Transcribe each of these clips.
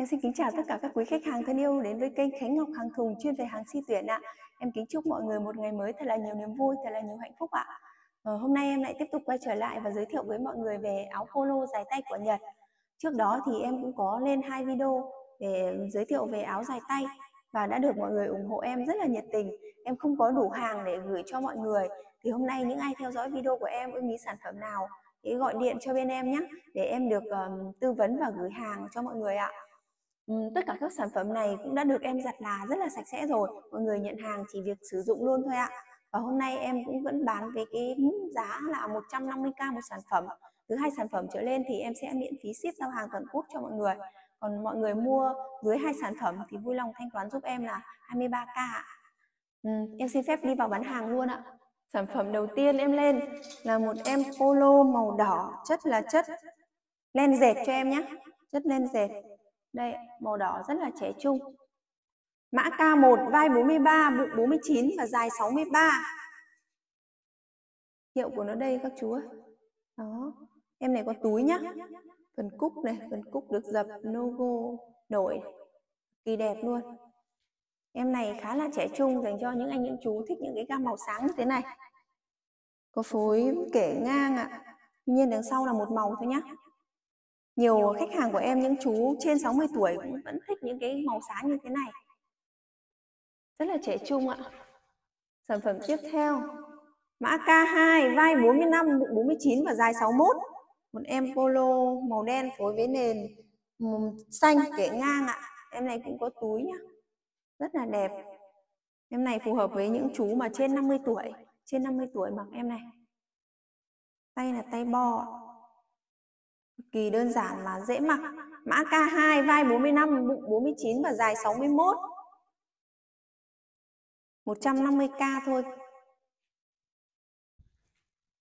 Em xin kính chào tất cả các quý khách hàng thân yêu đến với kênh Khánh Ngọc Hàng Thùng chuyên về hàng si tuyển ạ. À. Em kính chúc mọi người một ngày mới thật là nhiều niềm vui, thật là nhiều hạnh phúc ạ. À. hôm nay em lại tiếp tục quay trở lại và giới thiệu với mọi người về áo polo dài tay của Nhật. Trước đó thì em cũng có lên hai video để giới thiệu về áo dài tay và đã được mọi người ủng hộ em rất là nhiệt tình. Em không có đủ hàng để gửi cho mọi người. Thì hôm nay những ai theo dõi video của em ưng ý sản phẩm nào thì gọi điện cho bên em nhé để em được um, tư vấn và gửi hàng cho mọi người ạ. Ừ, tất cả các sản phẩm này cũng đã được em giặt là rất là sạch sẽ rồi mọi người nhận hàng chỉ việc sử dụng luôn thôi ạ và hôm nay em cũng vẫn bán với cái giá là 150k một sản phẩm thứ hai sản phẩm trở lên thì em sẽ miễn phí ship giao hàng toàn quốc cho mọi người còn mọi người mua dưới hai sản phẩm thì vui lòng thanh toán giúp em là 23k ạ ừ, em xin phép đi vào bán hàng luôn ạ sản phẩm đầu tiên em lên là một em polo màu đỏ chất là chất len dệt cho em nhé chất len dệt đây, màu đỏ rất là trẻ trung. Mã K1 vai 43, bụng 49 và dài 63. Hiệu của nó đây các chú ơi. Đó. Em này có túi nhá. Phần cúc này, phần cúc được dập logo nổi. Kỳ đẹp luôn. Em này khá là trẻ trung dành cho những anh những chú thích những cái gam màu sáng như thế này. Có phối kẻ ngang ạ. À. nhiên đằng sau là một màu thôi nhá nhiều khách hàng của em những chú trên 60 tuổi cũng vẫn thích những cái màu sáng như thế này rất là trẻ trung ạ sản phẩm tiếp theo mã K2 vai 45 bụng 49 và dài 61 một em polo màu đen phối với nền xanh kẻ ngang ạ em này cũng có túi nhá rất là đẹp em này phù hợp với những chú mà trên 50 tuổi trên 50 tuổi mặc em này tay là tay bo kỳ đơn giản mà dễ mặc mã K2 vai 45 bụng 49 và dài 61 150k thôi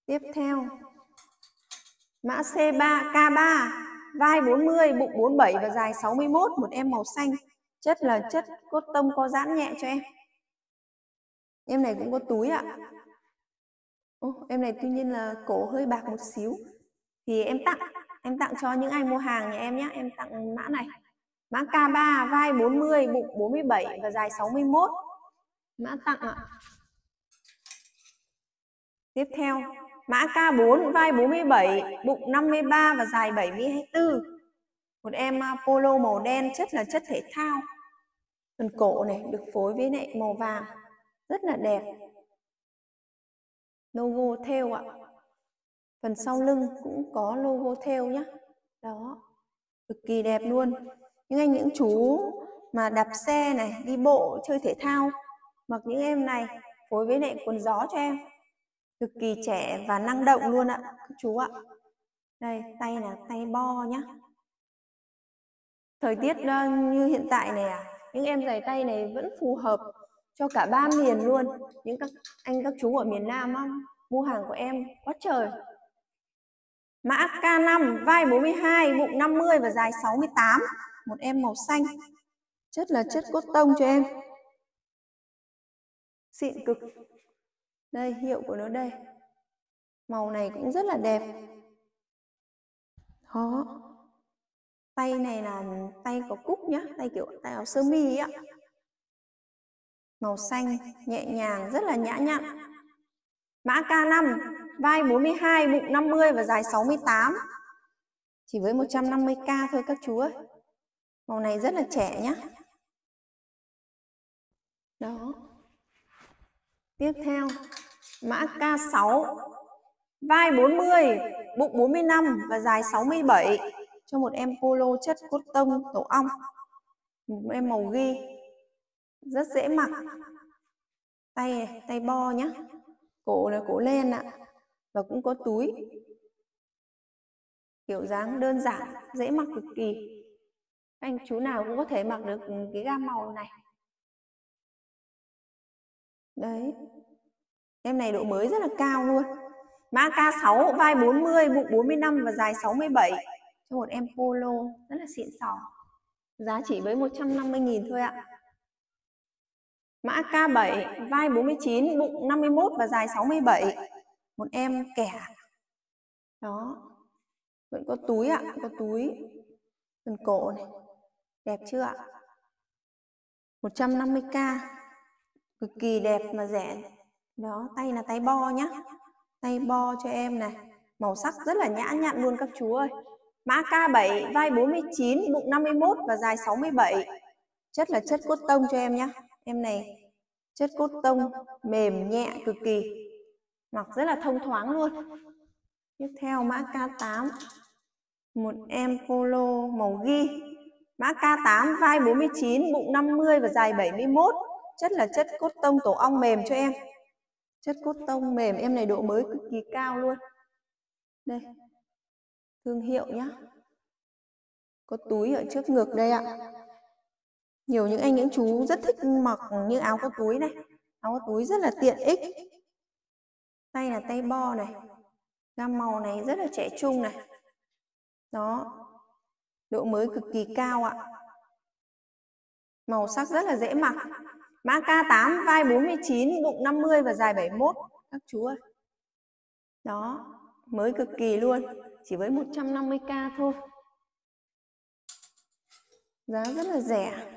tiếp theo mã C3 K3 vai 40 bụng 47 và dài 61 một em màu xanh chất là chất cốt tông có giãn nhẹ cho em em này cũng có túi ạ Ô, em này tuy nhiên là cổ hơi bạc một xíu thì em tặng em tặng cho những ai mua hàng nhà em nhé em tặng mã này mã K3 vai 40 bụng 47 và dài 61 mã tặng ạ tiếp theo mã K4 vai 47 bụng 53 và dài 74 một em à, polo màu đen chất là chất thể thao phần cổ này được phối với lại màu vàng rất là đẹp logo theo ạ phần sau lưng cũng có logo theo nhá đó cực kỳ đẹp luôn những anh những chú mà đạp xe này đi bộ chơi thể thao mặc những em này phối với lại quần gió cho em cực kỳ trẻ và năng động luôn ạ các chú ạ đây tay là tay bo nhá thời tiết ờ, như hiện tại này à những em giày tay này vẫn phù hợp cho cả ba miền luôn những các anh các chú ở miền Nam á, mua hàng của em quá trời Mã K5 vai 42, bụng 50 và dài 68. Một em màu xanh. Chất là chất cốt tông cho em. Xịn cực. Đây, hiệu của nó đây. Màu này cũng rất là đẹp. Đó. Tay này là tay có cúc nhá, tay kiểu tay áo sơ mi ạ. Màu xanh, nhẹ nhàng, rất là nhã nhặn. Mã K5 vai 42, bụng 50 và dài 68. Chỉ với 150k thôi các chú ơi. Màu này rất là trẻ nhá. Đó. Tiếp theo, mã K6. Vai 40, bụng 45 và dài 67 cho một em polo chất cốt tông tổ ong. Một em màu ghi rất dễ mặc. Tay tay bo nhá. Cổ là cổ len ạ. À và cũng có túi kiểu dáng đơn giản dễ mặc cực kỳ anh chú nào cũng có thể mặc được cái gam màu này đấy em này độ mới rất là cao luôn mã K6 vai 40 bụng 45 và dài 67 cho một em polo rất là xịn sò giá chỉ với 150.000 thôi ạ mã K7 vai 49 bụng 51 và dài 67 một em kẻ đó vẫn có túi ạ có túi phần cổ này đẹp chưa ạ 150k cực kỳ đẹp mà rẻ đó tay là tay bo nhá tay bo cho em này màu sắc rất là nhã nhặn luôn các chú ơi mã K7 vai 49 bụng 51 và dài 67 chất là chất cốt tông cho em nhá em này chất cốt tông mềm nhẹ cực kỳ mặc rất là thông thoáng luôn tiếp theo mã K8 một em polo màu ghi mã K8 vai 49 bụng 50 và dài 71 chất là chất cốt tông tổ ong mềm cho em chất cốt tông mềm em này độ mới cực kỳ cao luôn đây thương hiệu nhá có túi ở trước ngực đây ạ nhiều những anh những chú rất thích mặc như áo có túi này áo có túi rất là tiện ích tay là tay bo này gam màu này rất là trẻ trung này đó độ mới cực kỳ cao ạ màu sắc rất là dễ mặc mã K8 vai 49 bụng 50 và dài 71 các chú ơi đó mới cực kỳ luôn chỉ với 150k thôi giá rất là rẻ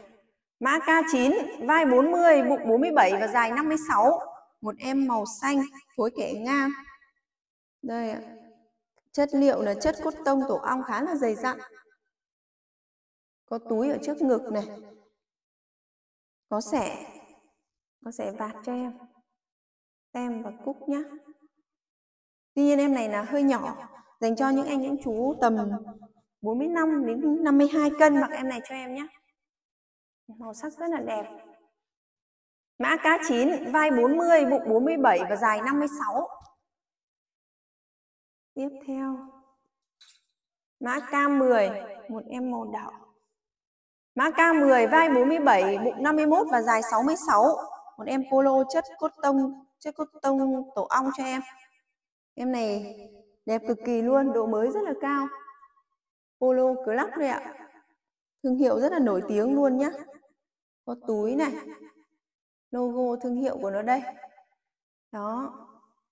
mã K9 vai 40 bụng 47 và dài 56 một em màu xanh phối kẻ ngang đây chất liệu là chất cốt tông tổ ong khá là dày dặn có túi ở trước ngực này có sẻ có sẻ vạt cho em tem và cúc nhá tuy nhiên em này là hơi nhỏ dành cho những anh những chú tầm 45 đến 52 cân mặc em này cho em nhé màu sắc rất là đẹp Mã cá 9, vai 40, bụng 47 và dài 56. Tiếp theo. Mã K10, một em màu đỏ. Mã K10, vai 47, bụng 51 và dài 66. Một em polo chất cốt tông, chất cốt tông tổ ong cho em. Em này đẹp cực kỳ luôn, độ mới rất là cao. Polo Club đây ạ. Thương hiệu rất là nổi tiếng luôn nhá. Có túi này, logo thương hiệu của nó đây đó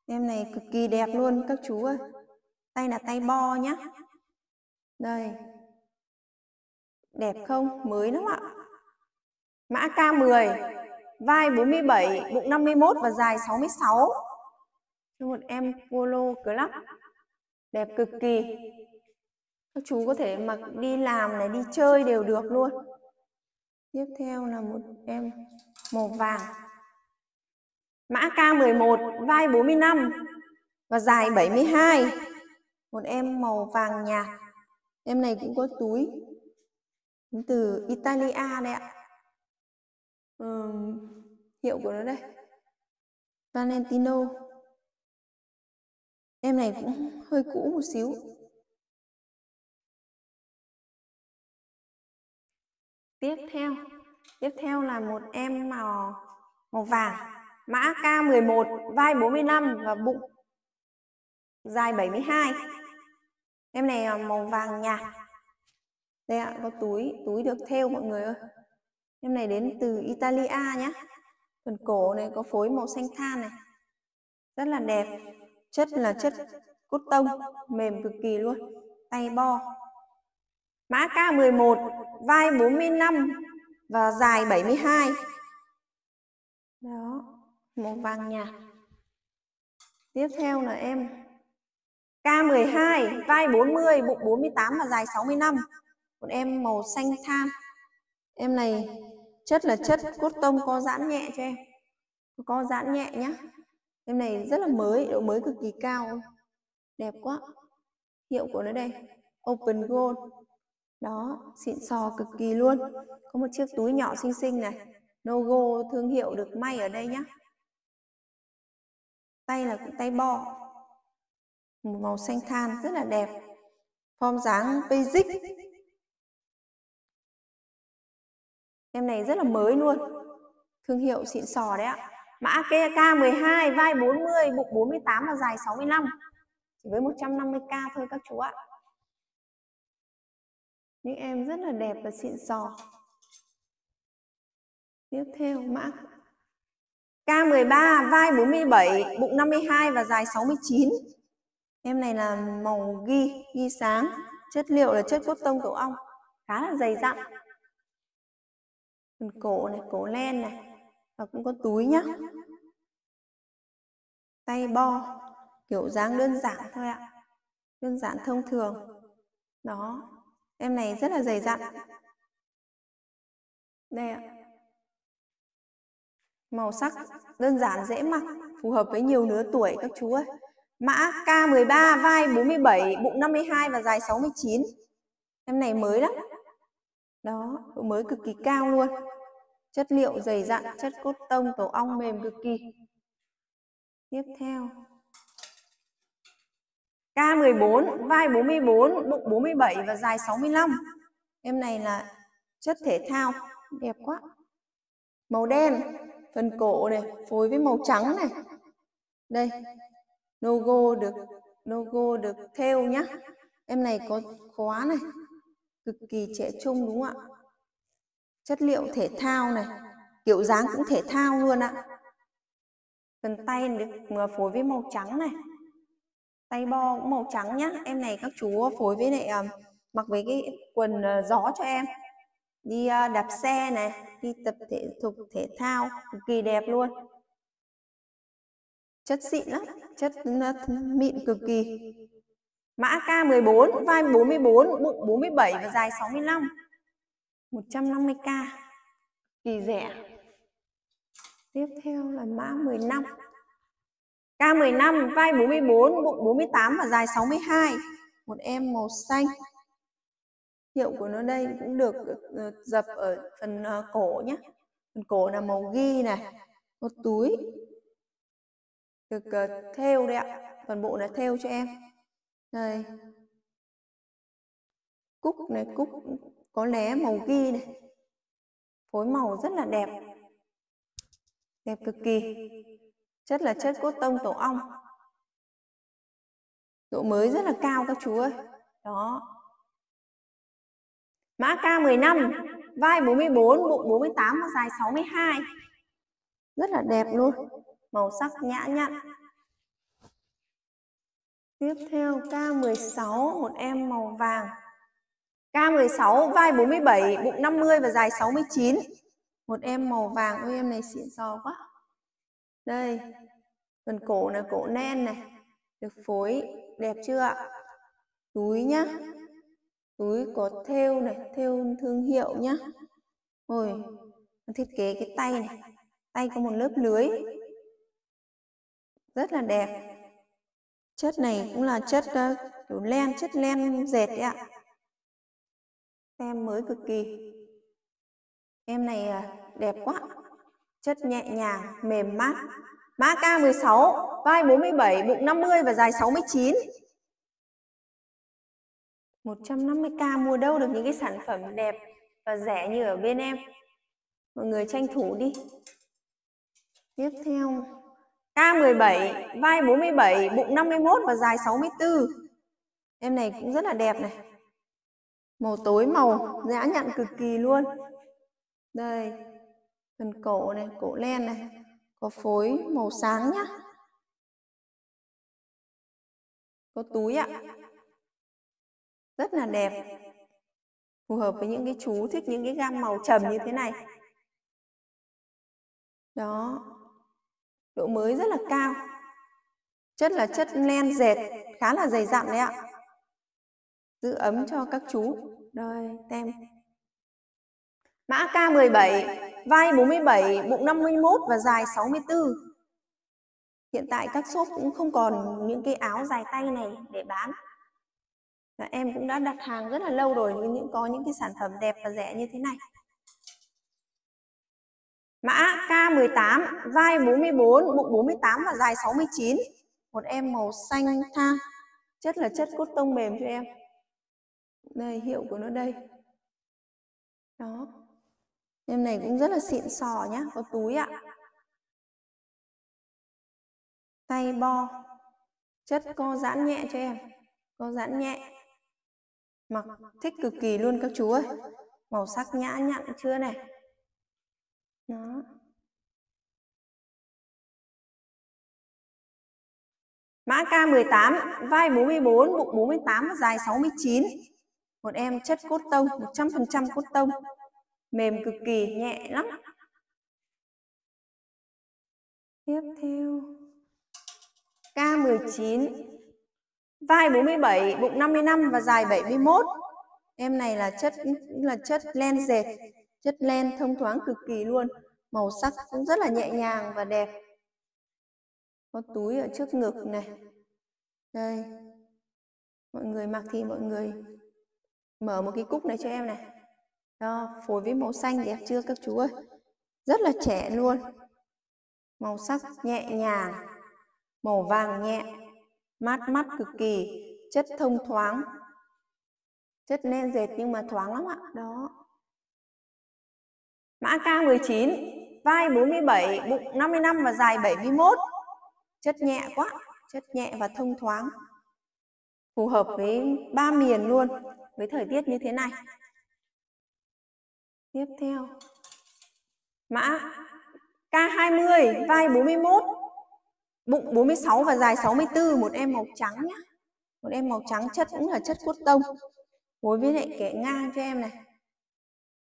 em này cực kỳ đẹp luôn các chú ơi tay là tay bo nhá đây đẹp không mới lắm ạ mã K10 vai 47 bụng 51 và dài 66 cho một em polo club đẹp cực kỳ các chú có thể mặc đi làm này đi chơi đều được luôn tiếp theo là một em màu vàng. Mã K11 vai 45 và dài 72. Một em màu vàng nhạt. Em này cũng có túi đến từ Italia đấy ạ. Ừ, hiệu của nó đây. Valentino. Em này cũng hơi cũ một xíu. Tiếp theo Tiếp theo là một em màu màu vàng, mã K11, vai 45 và bụng dài 72. Em này là màu vàng nhạt. Đây ạ, có túi, túi được thêu mọi người ơi. Em này đến từ Italia nhé. Phần cổ này có phối màu xanh than này. Rất là đẹp. Chất là chất cốt tông, mềm cực kỳ luôn. Tay bo. Mã K11, vai 45, và dài 72 đó màu vàng nhạt tiếp theo là em K12 vai 40 bụng 48 và dài 65 còn em màu xanh than em này chất là chất cốt tông có giãn nhẹ cho em có giãn nhẹ nhá em này rất là mới độ mới cực kỳ cao đẹp quá hiệu của nó đây open gold đó xịn sò cực kỳ luôn có một chiếc túi nhỏ xinh xinh này logo thương hiệu được may ở đây nhá tay là cũng tay bo một màu xanh than rất là đẹp form dáng basic em này rất là mới luôn thương hiệu xịn sò đấy ạ mã KK12 vai 40 bụng 48 và dài 65 chỉ với 150k thôi các chú ạ những em rất là đẹp và xịn sò tiếp theo mã K13 vai 47 bụng 52 và dài 69 em này là màu ghi ghi sáng chất liệu là chất cốt tông tổ ong khá là dày dặn phần cổ này cổ len này và cũng có túi nhá tay bo kiểu dáng đơn giản thôi ạ đơn giản thông thường đó Em này rất là dày dặn. Đây ạ. Màu sắc đơn giản dễ mặc, phù hợp với nhiều lứa tuổi các chú ơi. Mã K13, vai 47, bụng 52 và dài 69. Em này mới lắm. Đó, mới cực kỳ cao luôn. Chất liệu dày dặn, chất cốt tông, tổ ong mềm cực kỳ. Tiếp theo, K14, vai 44, bụng 47 và dài 65. Em này là chất thể thao, đẹp quá. Màu đen, phần cổ này, phối với màu trắng này. Đây, logo được logo được theo nhá. Em này có khóa này, cực kỳ trẻ trung đúng không ạ? Chất liệu thể thao này, kiểu dáng cũng thể thao luôn ạ. Phần tay được phối với màu trắng này tay bo cũng màu trắng nhá em này các chú phối với lại uh, mặc với cái quần uh, gió cho em đi uh, đạp xe này đi tập thể dục thể thao cực kỳ đẹp luôn chất xịn lắm chất mịn cực kỳ mã K14 vai 44 bụng 47 và dài 65 150k kỳ rẻ tiếp theo là mã 15 K15 vai 44, bụng 48 và dài 62. Một em màu xanh. Hiệu của nó đây cũng được ờ, dập ở phần ờ, cổ nhé. Phần cổ là màu ghi này, một túi được ờ, theo đấy ạ. Phần bộ là theo cho em. Đây. Cúc này, cúc có lẽ màu ghi này. Phối màu rất là đẹp. Đẹp cực kỳ chất là chất cốt tông tổ ong độ mới rất là cao các chú ơi đó mã K15 vai 44 bụng 48 và dài 62 rất là đẹp luôn màu sắc nhã nhặn tiếp theo K16 một em màu vàng K16 vai 47 bụng 50 và dài 69 một em màu vàng ôi em này xịn sò quá đây phần cổ là cổ nen này được phối đẹp chưa ạ túi nhá túi có thêu này thêu thương hiệu nhá rồi thiết kế cái tay này tay có một lớp lưới rất là đẹp chất này cũng là chất ờ, kiểu len chất len dệt đấy ạ em mới cực kỳ em này à, đẹp quá chất nhẹ nhàng mềm mát Mã K16, vai 47, bụng 50 và dài 69. 150k mua đâu được những cái sản phẩm đẹp và rẻ như ở bên em. Mọi người tranh thủ đi. Tiếp theo, K17, vai 47, bụng 51 và dài 64. Em này cũng rất là đẹp này. Màu tối màu, nhã nhặn cực kỳ luôn. Đây, phần cổ này, cổ len này, có phối màu sáng nhá có túi ạ rất là đẹp phù hợp với những cái chú thích những cái gam màu trầm như thế này đó độ mới rất là cao chất là chất len dệt khá là dày dặn đấy ạ giữ ấm cho các chú đây tem mã K17 vai 47, bụng 51 và dài 64. Hiện tại các shop cũng không còn những cái áo dài tay này để bán. Và em cũng đã đặt hàng rất là lâu rồi nhưng có những cái sản phẩm đẹp và rẻ như thế này. Mã K18, vai 44, bụng 48 và dài 69. Một em màu xanh tha, chất là chất cốt tông mềm cho em. Đây, hiệu của nó đây. Đó, Em này cũng rất là xịn sò nhá, có túi ạ. Tay bo, chất co giãn nhẹ cho em, co giãn nhẹ. Mặc thích cực kỳ luôn các chú ơi. Màu sắc nhã nhặn chưa này. Đó. Mã K18, vai 44, bụng 48 và dài 69. Một em chất cốt tông, 100% cốt tông mềm cực kỳ nhẹ lắm tiếp theo K19 vai 47 bụng 55 và dài 71 em này là chất là chất len dệt chất len thông thoáng cực kỳ luôn màu sắc cũng rất là nhẹ nhàng và đẹp có túi ở trước ngực này đây mọi người mặc thì mọi người mở một cái cúc này cho em này đó, phối với màu xanh đẹp chưa các chú ơi? Rất là trẻ luôn. Màu sắc nhẹ nhàng, màu vàng nhẹ, mát mắt cực kỳ, chất thông thoáng. Chất nên dệt nhưng mà thoáng lắm ạ. Đó. Mã K19, vai 47, bụng 55 và dài 71. Chất nhẹ quá, chất nhẹ và thông thoáng. Phù hợp với ba miền luôn, với thời tiết như thế này. Tiếp theo. Mã K20, vai 41, bụng 46 và dài 64, một em màu trắng nhá. Một em màu trắng chất cũng là chất cốt tông. Gối với lại kẻ ngang cho em này.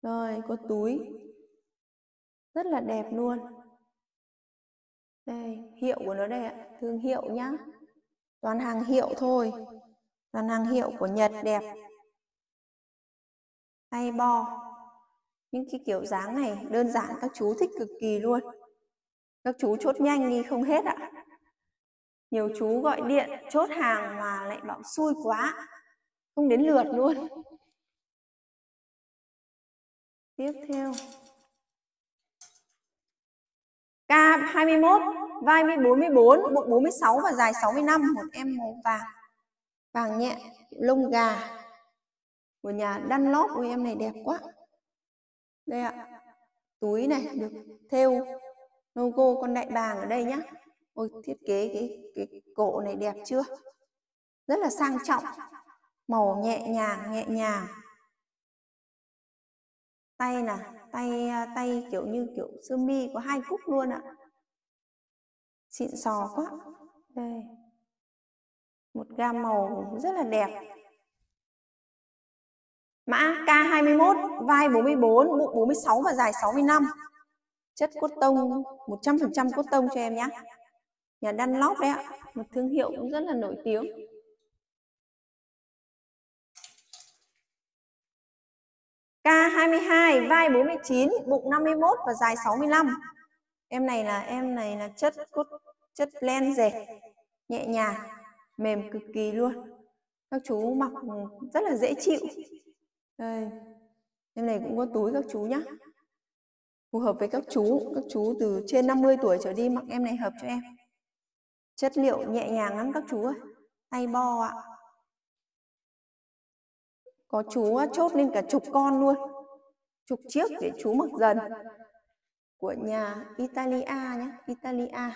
Rồi, có túi. Rất là đẹp luôn. Đây, hiệu của nó đây ạ, thương hiệu nhá. Toàn hàng hiệu thôi. Toàn hàng hiệu của Nhật đẹp. Tay bo những cái kiểu dáng này đơn giản các chú thích cực kỳ luôn các chú chốt nhanh đi không hết ạ nhiều chú gọi điện chốt hàng mà lại bảo xui quá không đến lượt luôn tiếp theo K21 vai 44 bộ 46 và dài 65 một em màu vàng vàng nhẹ lông gà của nhà Dunlop ôi em này đẹp quá đây ạ túi này được thêu logo con đại bàng ở đây nhá ôi thiết kế cái cái cổ này đẹp chưa rất là sang trọng màu nhẹ nhàng nhẹ nhàng tay là tay à, tay kiểu như kiểu sơ mi có hai cúc luôn ạ xịn sò quá đây một gam màu rất là đẹp Mã K21, vai 44, bụng 46 và dài 65. Chất cốt tông, 100% cốt tông cho em nhé. Nhà đan Dunlop đấy ạ, một thương hiệu cũng rất là nổi tiếng. K22, vai 49, bụng 51 và dài 65. Em này là em này là chất cốt chất len dệt, nhẹ nhàng, mềm cực kỳ luôn. Các chú mặc rất là dễ chịu đây em này cũng có túi các chú nhá phù hợp với các chú các chú từ trên 50 tuổi trở đi mặc em này hợp cho em chất liệu nhẹ nhàng lắm các chú ơi tay bo ạ có chú chốt lên cả chục con luôn chục chiếc để chú mặc dần của nhà Italia nhé Italia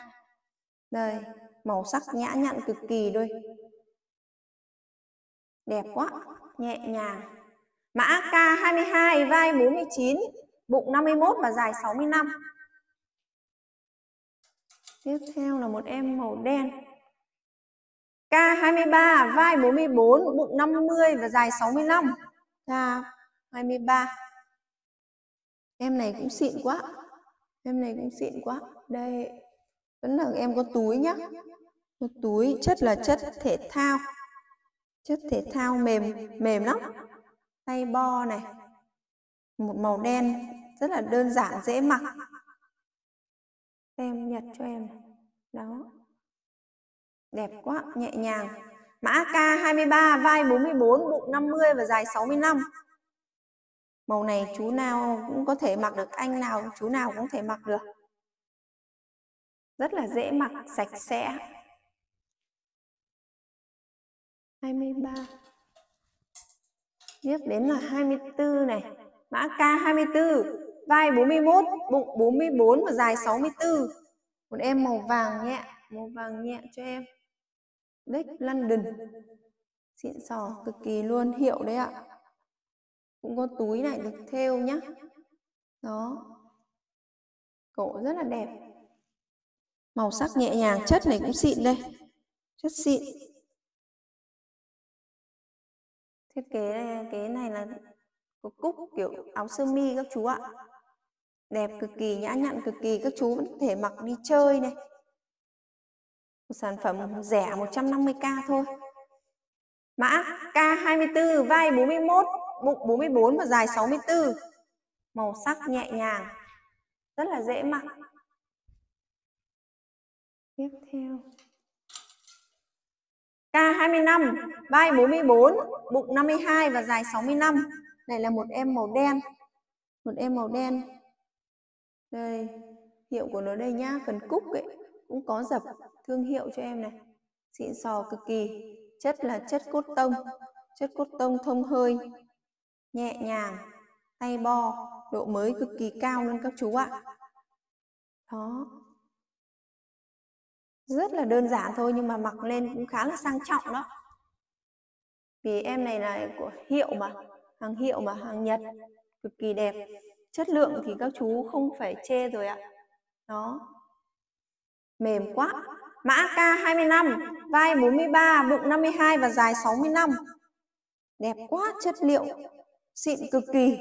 đây màu sắc nhã nhặn cực kỳ đôi đẹp quá nhẹ nhàng Mã K22 vai 49, bụng 51 và dài 65. Tiếp theo là một em màu đen. K23 vai 44, bụng 50 và dài 65. K23. Em này cũng xịn quá. Em này cũng xịn quá. Đây. Vẫn là em có túi nhá. Có túi chất là chất thể thao. Chất thể thao mềm mềm lắm tay bo này một màu đen rất là đơn giản dễ mặc em nhật cho em đó đẹp quá nhẹ nhàng mã K23 vai 44 bụng 50 và dài 65 màu này chú nào cũng có thể mặc được anh nào chú nào cũng thể mặc được rất là dễ mặc sạch sẽ 23 tiếp đến là 24 này mã K 24 vai 41 bụng 44 và dài 64 một em màu vàng nhẹ màu vàng nhẹ cho em Dick London xịn sò cực kỳ luôn hiệu đấy ạ cũng có túi này được theo nhá đó cổ rất là đẹp màu sắc nhẹ nhàng chất này cũng xịn đây chất xịn thiết kế này, cái này là cúc, cúc kiểu áo sơ mi các chú ạ đẹp cực kỳ nhã nhặn cực kỳ các chú vẫn có thể mặc đi chơi này một sản phẩm rẻ 150k thôi mã K24 vai 41 bụng 44 và dài 64 màu sắc nhẹ nhàng rất là dễ mặc tiếp theo 25, vai 44, bụng 52 và dài 65. Đây là một em màu đen. Một em màu đen. Đây, hiệu của nó đây nhá, phần cúc ấy cũng có dập thương hiệu cho em này. Xịn sò cực kỳ, chất là chất cốt tông, chất cốt tông thông hơi, nhẹ nhàng, tay bo, độ mới cực kỳ cao luôn các chú ạ. Đó, rất là đơn giản thôi nhưng mà mặc lên cũng khá là sang trọng đó vì em này là của hiệu mà hàng hiệu mà hàng nhật cực kỳ đẹp chất lượng thì các chú không phải chê rồi ạ đó mềm quá mã K25 vai 43 bụng 52 và dài 65 đẹp quá chất liệu xịn cực kỳ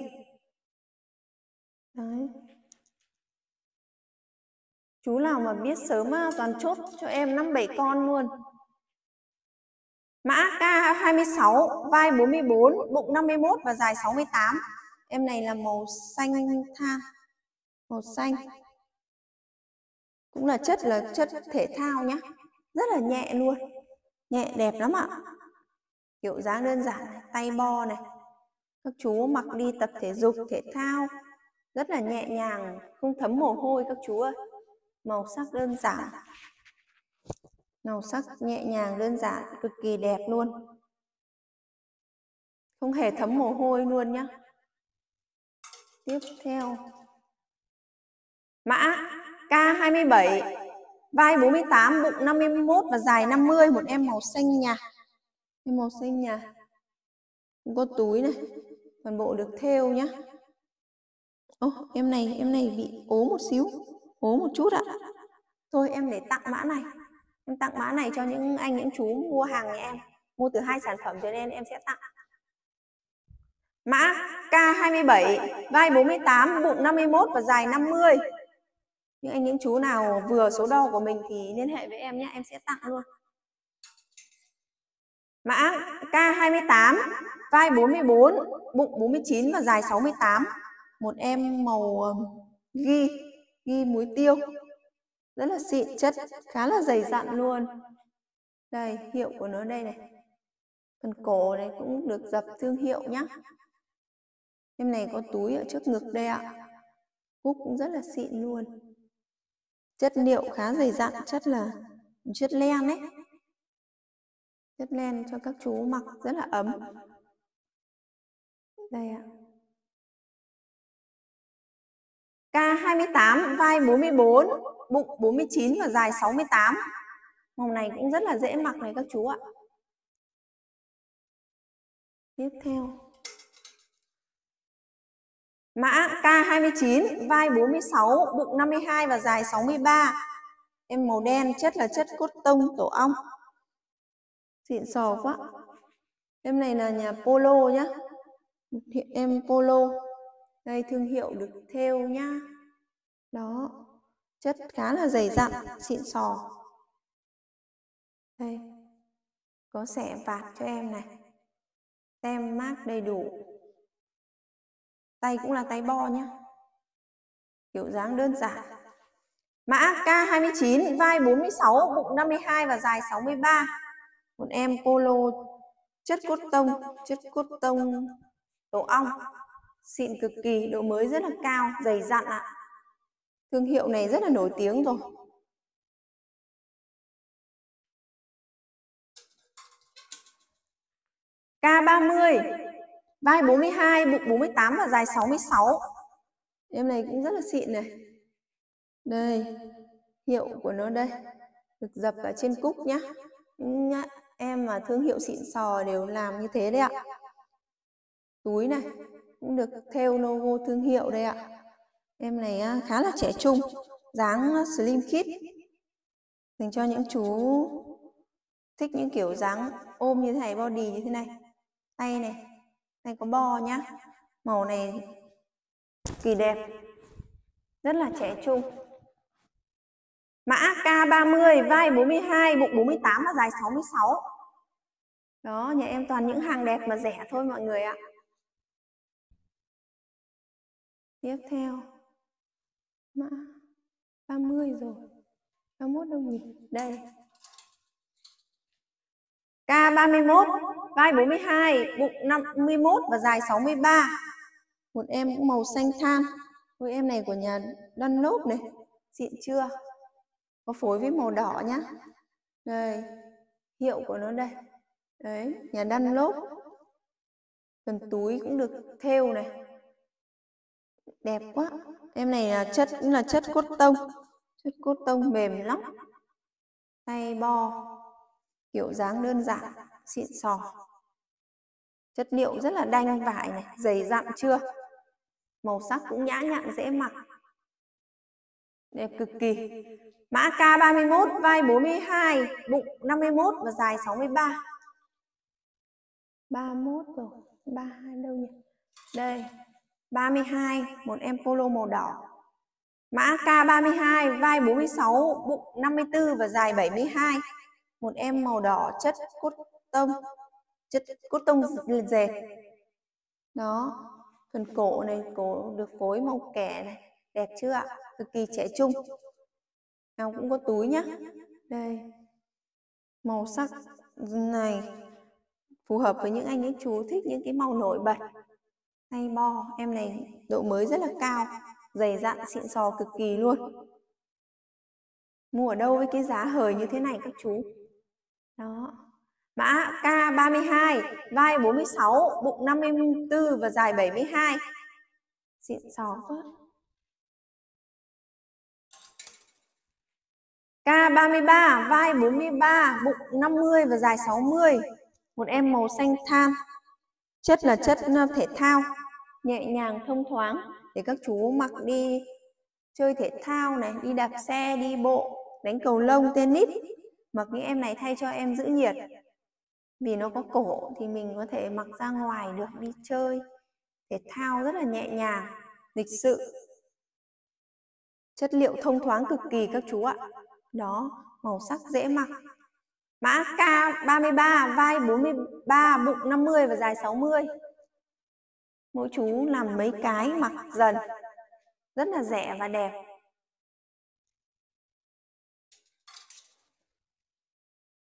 Đấy. Chú nào mà biết sớm toàn chốt cho em 5 7 con luôn. Mã K26, vai 44, bụng 51 và dài 68. Em này là màu xanh than. Màu xanh. Cũng là chất là chất thể thao nhá. Rất là nhẹ luôn. Nhẹ đẹp lắm ạ. Kiểu dáng đơn giản này, tay bo này. Các chú mặc đi tập thể dục, thể thao rất là nhẹ nhàng, không thấm mồ hôi các chú ơi màu sắc đơn giản màu sắc nhẹ nhàng đơn giản cực kỳ đẹp luôn không hề thấm mồ hôi luôn nhá. tiếp theo mã K27 vai 48 bụng 51 và dài 50 một em màu xanh nhạt, em màu xanh nhạt, không có túi này toàn bộ được theo nhá ô em này em này bị ố một xíu hố một chút ạ thôi em để tặng mã này em tặng mã này cho những anh những chú mua hàng nhà em mua từ hai sản phẩm cho nên em sẽ tặng mã K27 vai 48 bụng 51 và dài 50 những anh những chú nào vừa số đo của mình thì liên hệ với em nhé em sẽ tặng luôn mã K28 vai 44 bụng 49 và dài 68 một em màu ờ, ghi ghi muối tiêu rất là xịn chất khá là dày dặn luôn đây hiệu của nó đây này phần cổ này cũng được dập thương hiệu nhá em này có túi ở trước ngực đây ạ cúc cũng rất là xịn luôn chất liệu khá dày dặn chất là chất len đấy chất len cho các chú mặc rất là ấm đây ạ K28 vai 44, bụng 49 và dài 68. Màu này cũng rất là dễ mặc này các chú ạ. Tiếp theo. Mã K29 vai 46, bụng 52 và dài 63. Em màu đen chất là chất cốt tông tổ ong. Xịn sò quá. Em này là nhà Polo nhá. Hiện em Polo đây thương hiệu được theo nhá đó chất khá là dày dặn xịn sò đây có sẻ vạt cho em này tem mát đầy đủ tay cũng là tay bo nhá kiểu dáng đơn giản mã K29 vai 46 bụng 52 và dài 63 một em polo chất cốt tông chất cốt tông tổ ong xịn cực kỳ độ mới rất là cao dày dặn ạ à. thương hiệu này rất là nổi tiếng rồi K30 vai 42 bụng 48 và dài 66 em này cũng rất là xịn này đây hiệu của nó đây được dập ở trên cúc nhá em mà thương hiệu xịn sò đều làm như thế đấy ạ túi này cũng được theo logo thương hiệu đây ạ em này à, khá là trẻ trung dáng à, slim fit dành cho những chú thích những kiểu dáng ôm như thế này body như thế này tay này tay có bo nhá màu này kỳ đẹp rất là trẻ trung mã K30 vai 42 bụng 48 và dài 66 đó nhà em toàn những hàng đẹp mà rẻ thôi mọi người ạ tiếp theo mã 30 rồi 31 đâu nhỉ đây K31 vai 42 bụng 51 và dài 63 một em cũng màu xanh than với em này của nhà lốp này xịn chưa có phối với màu đỏ nhá đây hiệu của nó đây đấy nhà lốp phần túi cũng được thêu này đẹp quá em này là chất cũng là chất cốt tông chất cốt tông mềm lắm tay bo kiểu dáng đơn giản xịn sò chất liệu rất là đanh vải này dày dặn chưa màu sắc cũng nhã nhặn dễ mặc đẹp cực kỳ mã K31 vai 42 bụng 51 và dài 63 31 rồi 32 đâu nhỉ đây 32, một em polo màu đỏ. Mã K32, vai 46, bụng 54 và dài 72. Một em màu đỏ chất cốt tông, chất cốt tông dệt. Đó, phần cổ này, cổ được phối màu kẻ này, đẹp chưa ạ? Cực kỳ trẻ trung. Nào cũng có túi nhá. Đây, màu sắc này phù hợp với những anh những chú thích những cái màu nổi bật hay bo em này độ mới rất là cao dày dặn xịn sò cực kỳ luôn mua ở đâu với cái giá hời như thế này các chú đó mã K32 vai 46 bụng 54 và dài 72 xịn sò quá K33 vai 43 bụng 50 và dài 60 một em màu xanh than chất là chất thể thao nhẹ nhàng thông thoáng để các chú mặc đi chơi thể thao này đi đạp xe đi bộ đánh cầu lông tennis mặc những em này thay cho em giữ nhiệt vì nó có cổ thì mình có thể mặc ra ngoài được đi chơi thể thao rất là nhẹ nhàng lịch sự chất liệu thông thoáng cực kỳ các chú ạ đó màu sắc dễ mặc Mã cao 33, vai 43, bụng 50 và dài 60. Mỗi chú làm mấy cái mặc dần. Rất là rẻ và đẹp.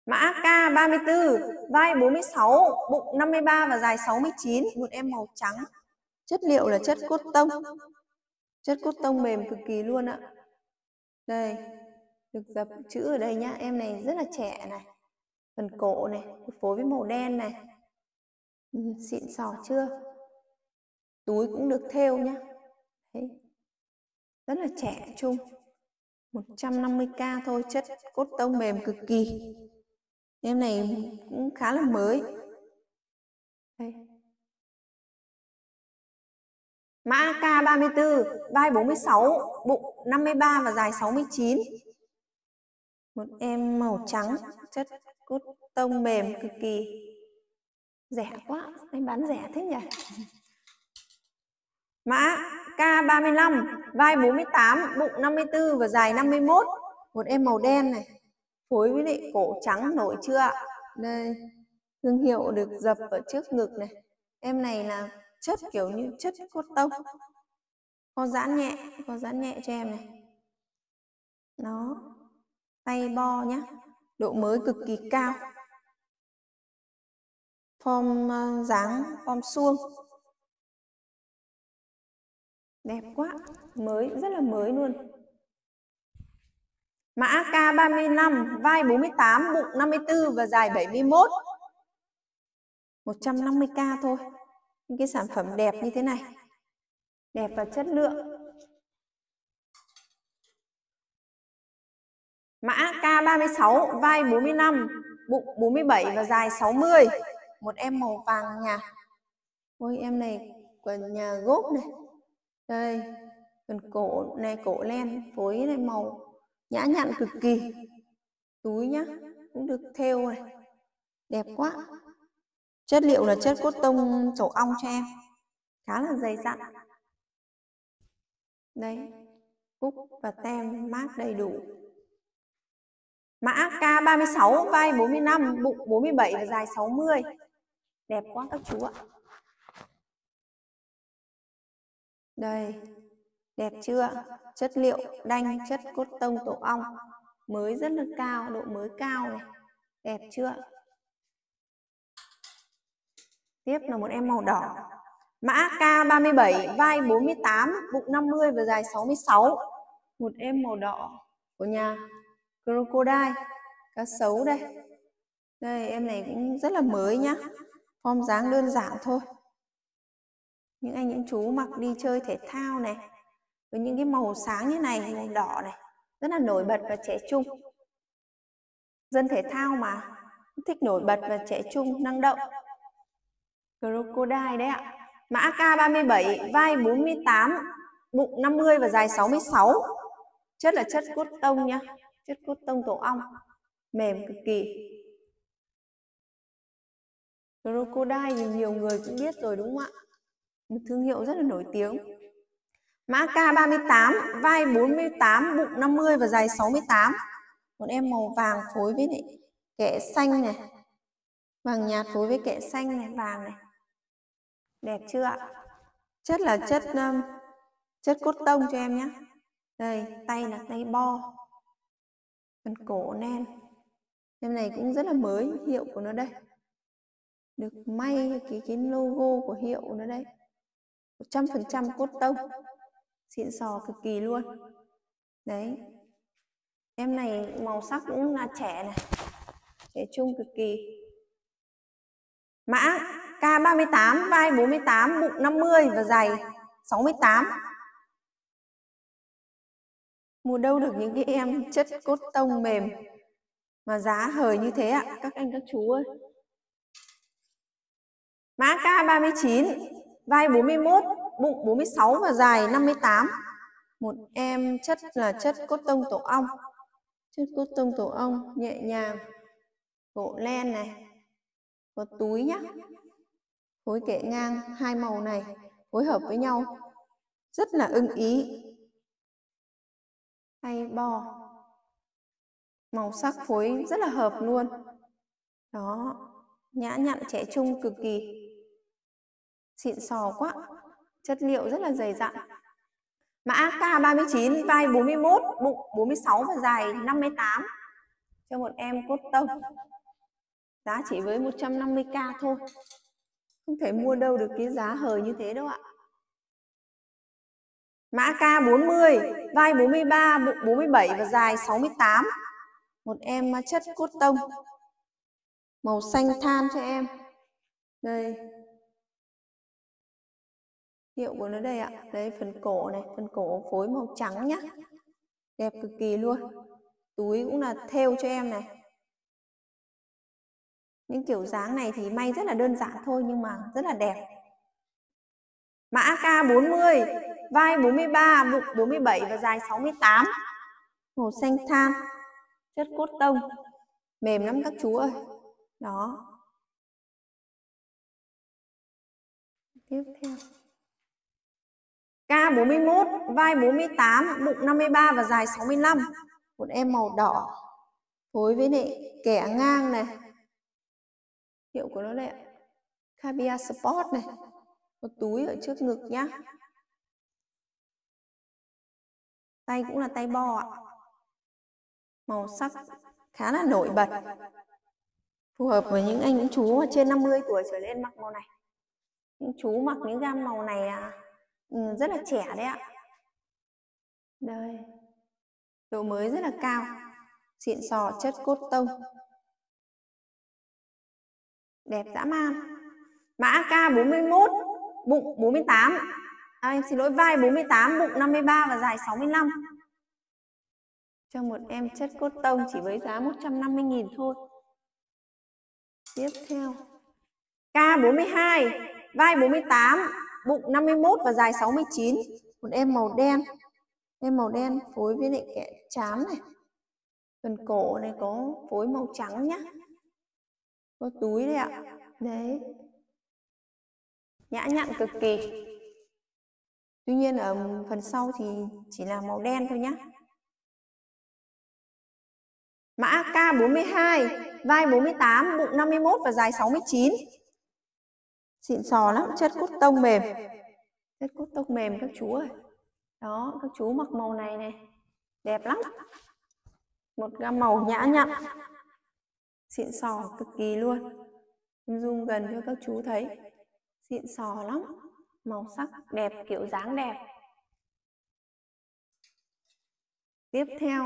Mã K34, vai 46, bụng 53 và dài 69, một em màu trắng. Chất liệu là chất cốt tông. Chất cốt tông mềm cực kỳ luôn ạ. Đây, được dập chữ ở đây nhá. Em này rất là trẻ này phần cổ này phối với màu đen này ừ, xịn sò chưa túi cũng được thêu nhá Đấy. rất là trẻ trung 150k thôi chất cốt tông mềm cực kỳ em này cũng khá là mới Đây. mã K34 vai 46 bụng 53 và dài 69 một em màu trắng chất cốt tông mềm cực kỳ rẻ quá anh bán rẻ thế nhỉ mã K35 vai 48 bụng 54 và dài 51 một em màu đen này phối với lại cổ trắng nổi chưa ạ đây thương hiệu được dập ở trước ngực này em này là chất kiểu như chất cốt tông có giãn nhẹ có giãn nhẹ cho em này nó tay bo nhá độ mới cực kỳ cao form ờ, dáng form suông đẹp quá mới rất là mới luôn mã K35 vai 48 bụng 54 và dài 71 150k thôi những cái sản phẩm đẹp như thế này đẹp và chất lượng Mã K36, vai 45, bụng 47 và dài 60. Một em màu vàng nhà. Ôi em này quần nhà gốc này. Đây, quần cổ này cổ len, phối này màu nhã nhặn cực kỳ. Túi nhá, cũng được thêu này. Đẹp quá. Chất liệu là chất cốt tông tổ ong cho em. Khá là dày dặn. Đây, cúc và tem mát đầy đủ Mã K36, vai 45, bụng 47 và dài 60. Đẹp quá các chú ạ. Đây, đẹp chưa? Chất liệu đanh, chất cốt tông tổ ong. Mới rất là cao, độ mới cao này. Đẹp chưa? Tiếp là một em màu đỏ. Mã K37, vai 48, bụng 50 và dài 66. Một em màu đỏ của nhà crocodile cá sấu đây đây em này cũng rất là mới nhá form dáng đơn giản thôi những anh những chú mặc đi chơi thể thao này với những cái màu sáng như này màu đỏ này rất là nổi bật và trẻ trung dân thể thao mà thích nổi bật và trẻ trung năng động crocodile đấy ạ mã K37 vai 48 bụng 50 và dài 66 chất là chất cốt tông nhá chất cốt tông tổ ong mềm cực kỳ crocodile thì nhiều người cũng biết rồi đúng không ạ một thương hiệu rất là nổi tiếng mã K38 vai 48 bụng 50 và dài 68 một em màu vàng phối với này, kẻ xanh này vàng nhạt phối với kẻ xanh này vàng này đẹp chưa ạ chất là chất um, chất cốt tông cho em nhé đây tay là tay bo phần cổ nen em này cũng rất là mới hiệu của nó đây được may cái cái logo của hiệu nó đây 100% cốt tông xịn sò cực kỳ luôn đấy em này màu sắc cũng là trẻ này trẻ trung cực kỳ mã K38 vai 48 bụng 50 và giày 68 mua đâu được những cái em chất cốt tông mềm mà giá hời như thế ạ các anh các chú ơi mã K39 vai 41 bụng 46 và dài 58 một em chất là chất cốt tông tổ ong chất cốt tông tổ ong nhẹ nhàng gỗ len này có túi nhá phối kệ ngang hai màu này phối hợp với nhau rất là ưng ý hay bo màu sắc phối rất là hợp luôn đó nhã nhặn trẻ trung cực kỳ xịn sò quá chất liệu rất là dày dặn mã K39 vai 41 bụng 46 và dài 58 cho một em cốt tông giá chỉ với 150k thôi không thể mua đâu được cái giá hời như thế đâu ạ Mã ca 40, vai 43, bụng 47 và dài 68. Một em chất cốt tông. Màu xanh than cho em. Đây. Hiệu của nó đây ạ. Đây phần cổ này, phần cổ phối màu trắng nhá. Đẹp cực kỳ luôn. Túi cũng là theo cho em này. Những kiểu dáng này thì may rất là đơn giản thôi nhưng mà rất là đẹp. Mã K40 vai 43, bụng 47 và dài 68. Màu xanh than, chất cốt tông. Mềm lắm các chú ơi. Đó. Tiếp theo. K41, vai 48, bụng 53 và dài 65. Một em màu đỏ. Phối với lại kẻ ngang này. Hiệu của nó đây ạ. Cabia Sport này. Một túi ở trước ngực nhá. Tay cũng là tay bò ạ. Màu sắc khá là nổi bật. Phù hợp với những anh những chú mà trên 50 tuổi trở lên mặc màu này. Những chú mặc những gam màu này à, ừ, rất là trẻ đấy ạ. Đây. Độ mới rất là cao. Xịn sò chất cốt tông. Đẹp dã man. Mã K41, bụng 48 à, em xin lỗi vai 48 bụng 53 và dài 65 cho một em chất cốt tông chỉ với giá 150.000 thôi tiếp theo K42 vai 48 bụng 51 và dài 69 một em màu đen em màu đen phối với lại kẻ chám này phần cổ này có phối màu trắng nhá có túi đấy ạ đấy nhã nhặn cực kỳ tuy nhiên ở phần sau thì chỉ là màu đen thôi nhé mã K42 vai 48 bụng 51 và dài 69 xịn sò lắm chất cút tông mềm chất cút tông mềm các chú ơi đó các chú mặc màu này này đẹp lắm một gam màu nhã nhặn xịn sò cực kỳ luôn zoom gần cho các chú thấy xịn sò lắm màu sắc đẹp kiểu dáng đẹp tiếp theo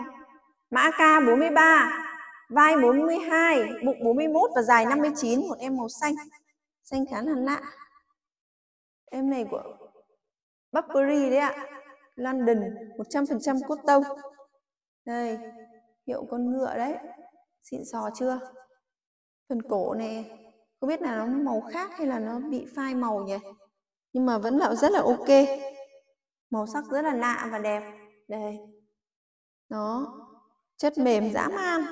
mã k 43 vai 42 bụng 41 và dài 59 một em màu xanh xanh khá là lạ em này của Burberry đấy ạ London 100% cốt tông đây hiệu con ngựa đấy xịn sò chưa phần cổ này không biết là nó màu khác hay là nó bị phai màu nhỉ nhưng mà vẫn là rất là ok màu sắc rất là lạ và đẹp đây nó chất mềm dã man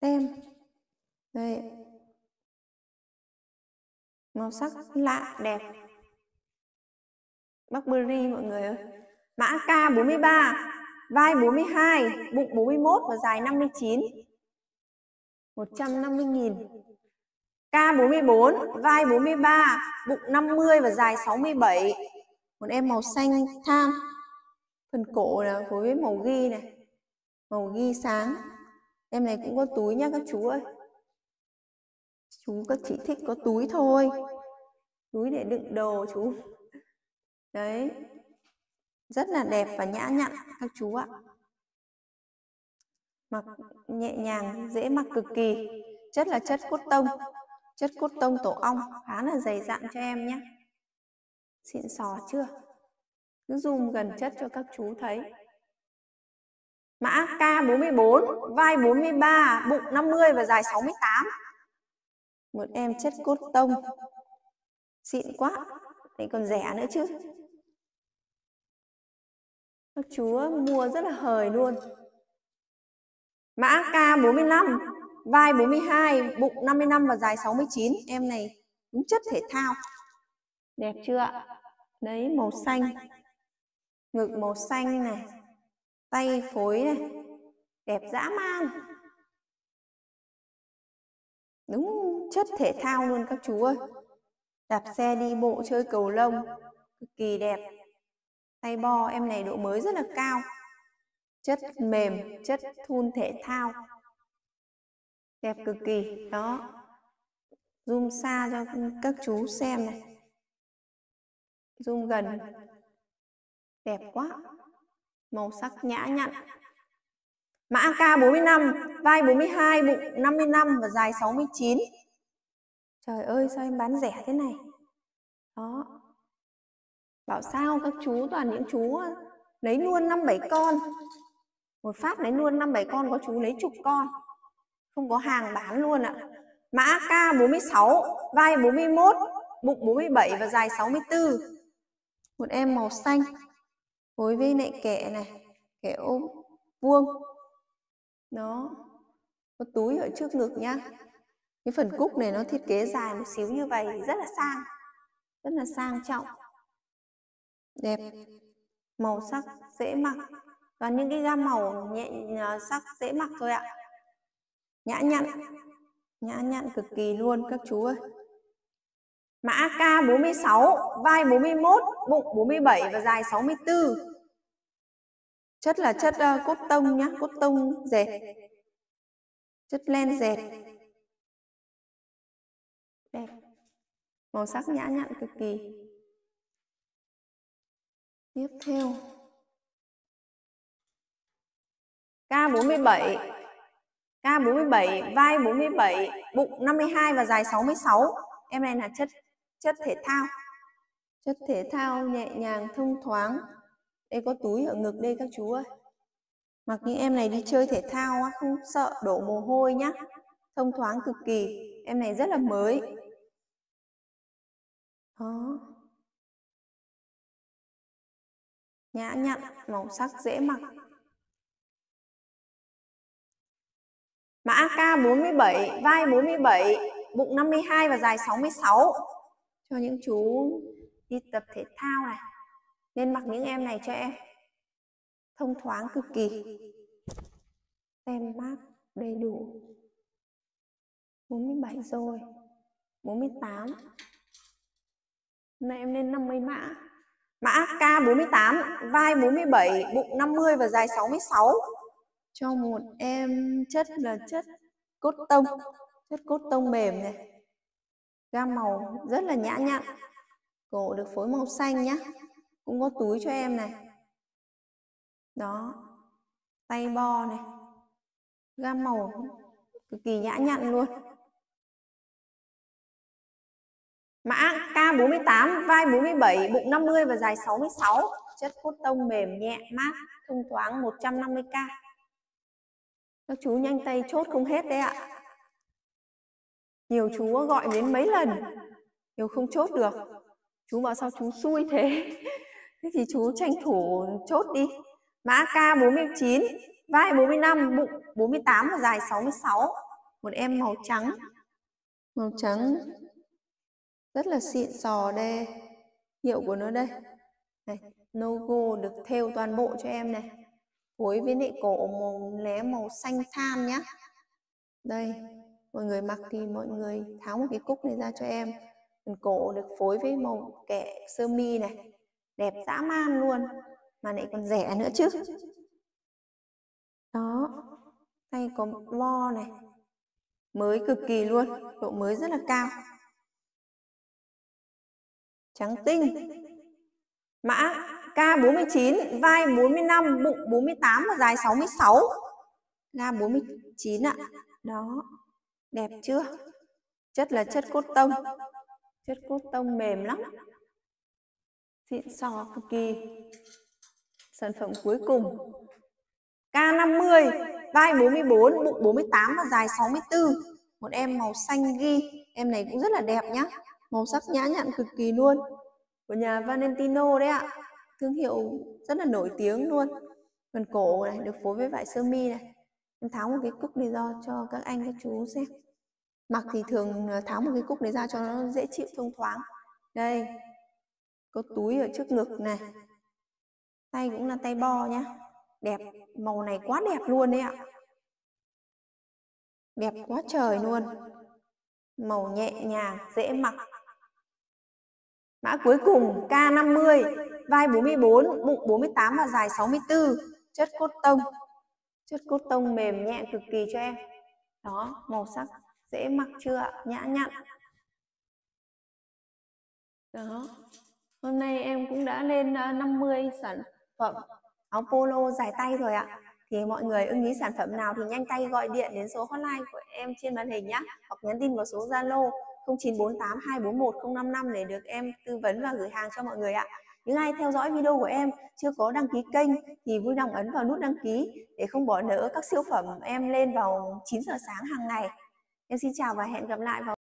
tem đây màu sắc lạ đẹp Burberry mọi người ơi mã K 43 vai 42 bụng 41 và dài 59 150 nghìn K44, vai 43, bụng 50 và dài 67. Một em màu xanh tham. Phần cổ là phối với màu ghi này. Màu ghi sáng. Em này cũng có túi nhá các chú ơi. Chú các chị thích có túi thôi. Túi để đựng đồ chú. Đấy. Rất là đẹp và nhã nhặn các chú ạ. Mặc nhẹ nhàng, dễ mặc cực kỳ chất là chất cốt tông chất cốt tông tổ ong khá là dày dặn cho em nhé. Xịn sò chưa? Cứ zoom gần chất cho các chú thấy. Mã K44, vai 43, bụng 50 và dài 68. Một em chất cốt tông. Xịn quá, thấy còn rẻ nữa chứ. Các chú mua rất là hời luôn. Mã K45, vai 42, bụng 55 và dài 69. Em này đúng chất thể thao. Đẹp chưa ạ? Đấy, màu xanh. Ngực màu xanh này. Tay phối này. Đẹp dã man. Đúng chất thể thao luôn các chú ơi. Đạp xe đi bộ chơi cầu lông. Cực kỳ đẹp. Tay bo em này độ mới rất là cao. Chất mềm, chất thun thể thao đẹp cực kỳ đó zoom xa cho các chú xem này zoom gần đẹp quá màu sắc nhã nhặn mã AK 45 vai 42 bụng 55 và dài 69 trời ơi sao em bán rẻ thế này đó bảo sao các chú toàn những chú lấy luôn năm bảy con một phát lấy luôn năm bảy con có chú lấy chục con không có hàng bán luôn ạ mã K46 vai 41 bụng 47 và dài 64 một em màu xanh phối với lại kệ này kệ ôm vuông nó có túi ở trước ngực nhá cái phần cúc này nó thiết kế dài một xíu như vậy rất là sang rất là sang trọng đẹp màu sắc dễ mặc toàn những cái gam màu nhẹ à, sắc dễ mặc thôi ạ nhã nhặn nhã nhặn cực kỳ luôn các chú ơi mã K46 vai 41 bụng 47 và dài 64 chất là chất uh, cốt tông nhá cốt tông dệt chất len dệt đẹp màu sắc nhã nhặn cực kỳ tiếp theo K47 Ca 47, vai 47, bụng 52 và dài 66. Em này là chất chất thể thao. Chất thể thao nhẹ nhàng thông thoáng. Đây có túi ở ngực đây các chú ơi. Mặc những em này đi chơi thể thao không sợ đổ mồ hôi nhá. Thông thoáng cực kỳ. Em này rất là mới. Đó. Nhã nhặn, màu sắc dễ mặc, Mà AK 47, vai 47, bụng 52 và dài 66 cho những chú đi tập thể thao này. Nên mặc những em này cho em. Thông thoáng cực kỳ. Tem mát đầy đủ. 47 rồi. 48. Này em lên 50 mã. Mã AK 48, vai 47, bụng 50 và dài 66 cho một em chất là chất cốt tông chất cốt tông mềm này gam màu rất là nhã nhặn cổ được phối màu xanh nhá cũng có túi cho em này đó tay bo này gam màu cực kỳ nhã nhặn luôn mã K48 vai 47 bụng 50 và dài 66 chất cốt tông mềm nhẹ mát thông thoáng 150k các chú nhanh tay chốt không hết đấy ạ. Nhiều chú gọi đến mấy lần, nhiều không chốt được. Chú bảo sao chú xui thế. Thế thì chú tranh thủ chốt đi. Mã K49, vai 45, bụng 48 và dài 66. Một em màu trắng. Màu trắng rất là xịn sò đây. Hiệu của nó đây. Này, logo được theo toàn bộ cho em này phối với nị cổ màu lé màu xanh tham nhá đây mọi người mặc thì mọi người tháo một cái cúc này ra cho em phần cổ được phối với màu kẻ sơ mi này đẹp dã man luôn mà lại còn rẻ nữa chứ đó tay có bo này mới cực kỳ luôn độ mới rất là cao trắng tinh mã ca 49, vai 45, bụng 48 và dài 66. Ga 49 ạ. Đó. Đẹp chưa? Chất là chất cốt tông. Chất cốt tông mềm lắm. Xịn sò cực kỳ. Sản phẩm cuối cùng. K50, vai 44, bụng 48 và dài 64. Một em màu xanh ghi. Em này cũng rất là đẹp nhá. Màu sắc nhã nhặn cực kỳ luôn. Của nhà Valentino đấy ạ thương hiệu rất là nổi tiếng luôn phần cổ này được phối với vải sơ mi này em tháo một cái cúc này ra cho các anh các chú xem mặc thì thường à, tháo một cái cúc này ra cho nó dễ chịu thông thoáng đây có túi ở trước ngực này tay cũng là tay bo nhá đẹp màu này quá đẹp luôn đấy ạ đẹp quá trời luôn màu nhẹ nhàng dễ mặc mã cuối cùng K50 vai 44, bụng 48 và dài 64. Chất cốt tông. Chất cốt tông mềm nhẹ cực kỳ cho em. Đó, màu sắc dễ mặc chưa ạ? Nhã nhặn. Đó. Hôm nay em cũng đã lên 50 à, sản phẩm áo polo dài tay rồi ạ. Thì mọi người ưng ý sản phẩm nào thì nhanh tay gọi điện đến số hotline của em trên màn hình nhé. Hoặc nhắn tin vào số Zalo 0948 241 055 để được em tư vấn và gửi hàng cho mọi người ạ những ai theo dõi video của em chưa có đăng ký kênh thì vui lòng ấn vào nút đăng ký để không bỏ lỡ các siêu phẩm em lên vào 9 giờ sáng hàng ngày em xin chào và hẹn gặp lại vào